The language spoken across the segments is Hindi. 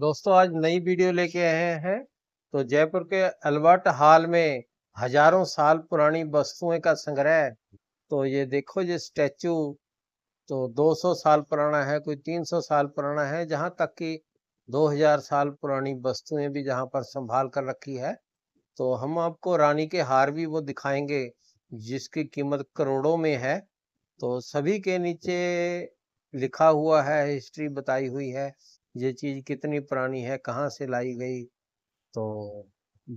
दोस्तों आज नई वीडियो लेके आए हैं तो जयपुर के अल्बर्ट हॉल में हजारों साल पुरानी वस्तुएं का संग्रह तो ये देखो ये स्टैचू तो 200 साल पुराना है कोई 300 साल पुराना है जहाँ तक कि 2000 साल पुरानी वस्तुएं भी जहाँ पर संभाल कर रखी है तो हम आपको रानी के हार भी वो दिखाएंगे जिसकी कीमत करोड़ों में है तो सभी के नीचे लिखा हुआ है हिस्ट्री बताई हुई है ये चीज़ कितनी पुरानी है कहाँ से लाई गई तो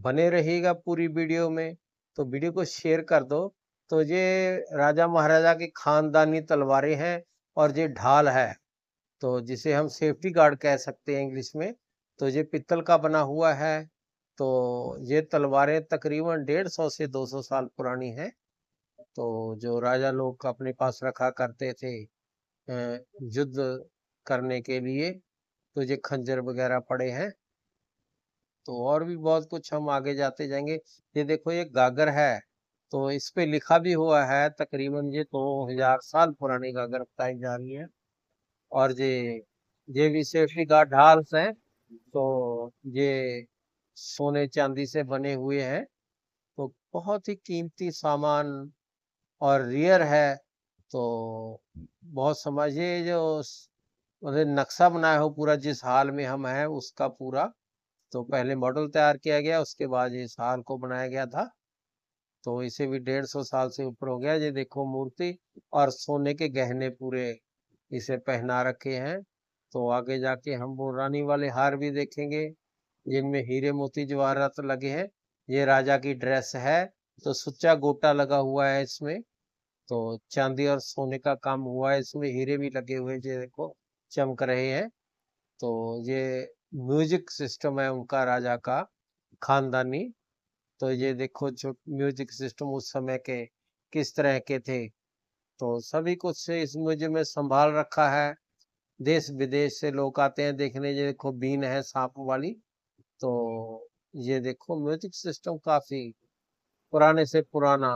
बने रहेगा पूरी वीडियो में तो वीडियो को शेयर कर दो तो ये राजा महाराजा की खानदानी तलवारें हैं और ये ढाल है तो जिसे हम सेफ्टी गार्ड कह सकते हैं इंग्लिश में तो ये पित्तल का बना हुआ है तो ये तलवारें तकरीबन डेढ़ सौ से दो सौ साल पुरानी हैं तो जो राजा लोग अपने पास रखा करते थे युद्ध करने के लिए तो ये खंजर वगैरह पड़े हैं तो और भी बहुत कुछ हम आगे जाते जाएंगे ये देखो ये गागर है तो इस पे लिखा भी हुआ है तकरीबन ये दो तो हजार साल पुरानी गागर बताई जा रही है और ये ये भी सेफ्टी गार्ड हाल्स हैं तो ये सोने चांदी से बने हुए हैं तो बहुत ही कीमती सामान और रियर है तो बहुत समझिए जो मतलब नक्शा बनाया हो पूरा जिस हाल में हम हैं उसका पूरा तो पहले मॉडल तैयार किया गया उसके बाद इस हाल को बनाया गया था तो इसे भी डेढ़ सौ साल से ऊपर हो गया ये देखो मूर्ति और सोने के गहने पूरे इसे पहना रखे हैं तो आगे जाके हम वो रानी वाले हार भी देखेंगे जिनमें हीरे मोती जवाहरात लगे हैं ये राजा की ड्रेस है तो सुच्चा गोटा लगा हुआ है इसमें तो चांदी और सोने का काम हुआ है इसमें हीरे भी लगे हुए हैं देखो चमक रहे हैं तो ये म्यूजिक सिस्टम है उनका राजा का खानदानी तो ये देखो जो म्यूजिक सिस्टम उस समय के किस तरह के थे तो सभी कुछ से इस म्यूजियम में संभाल रखा है देश विदेश से लोग आते हैं देखने ये देखो बीन है सांप वाली तो ये देखो म्यूजिक सिस्टम काफी पुराने से पुराना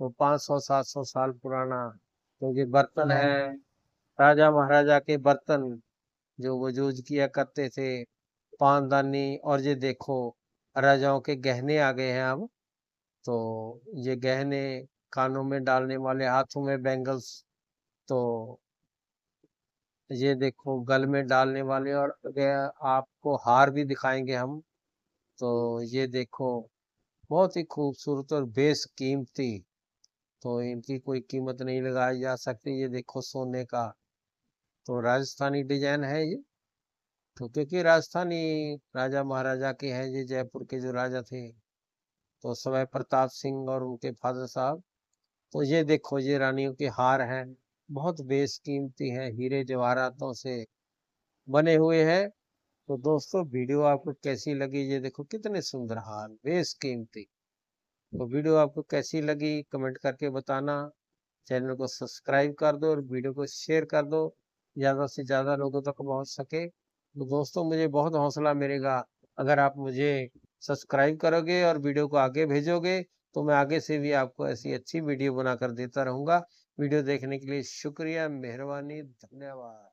तो 500 700 साल पुराना क्योंकि तो बर्तन हाँ। है राजा महाराजा के बर्तन जो वो जूज किया करते थे पानदानी और ये देखो राजाओं के गहने आ गए हैं अब तो ये गहने कानों में डालने वाले हाथों में बैंगल्स तो ये देखो गल में डालने वाले और आपको हार भी दिखाएंगे हम तो ये देखो बहुत ही खूबसूरत और बेस कीमती तो इनकी कोई कीमत नहीं लगाई जा सकती ये देखो सोने का तो राजस्थानी डिजाइन है ये तो क्योंकि राजस्थानी राजा महाराजा के हैं ये जयपुर के जो राजा थे तो सवय प्रताप सिंह और उनके फादर साहब तो ये देखो ये रानियों के हार हैं बहुत बेशकीमती हैं हीरे जवाहरातों से बने हुए हैं तो दोस्तों वीडियो आपको कैसी लगी ये देखो कितने सुंदर हार बेशकीमती तो वीडियो आपको कैसी लगी कमेंट करके बताना चैनल को सब्सक्राइब कर दो और वीडियो को शेयर कर दो ज़्यादा से ज़्यादा लोगों तक पहुँच सके तो दोस्तों मुझे बहुत हौसला मिलेगा अगर आप मुझे सब्सक्राइब करोगे और वीडियो को आगे भेजोगे तो मैं आगे से भी आपको ऐसी अच्छी वीडियो बनाकर देता रहूंगा वीडियो देखने के लिए शुक्रिया मेहरबानी धन्यवाद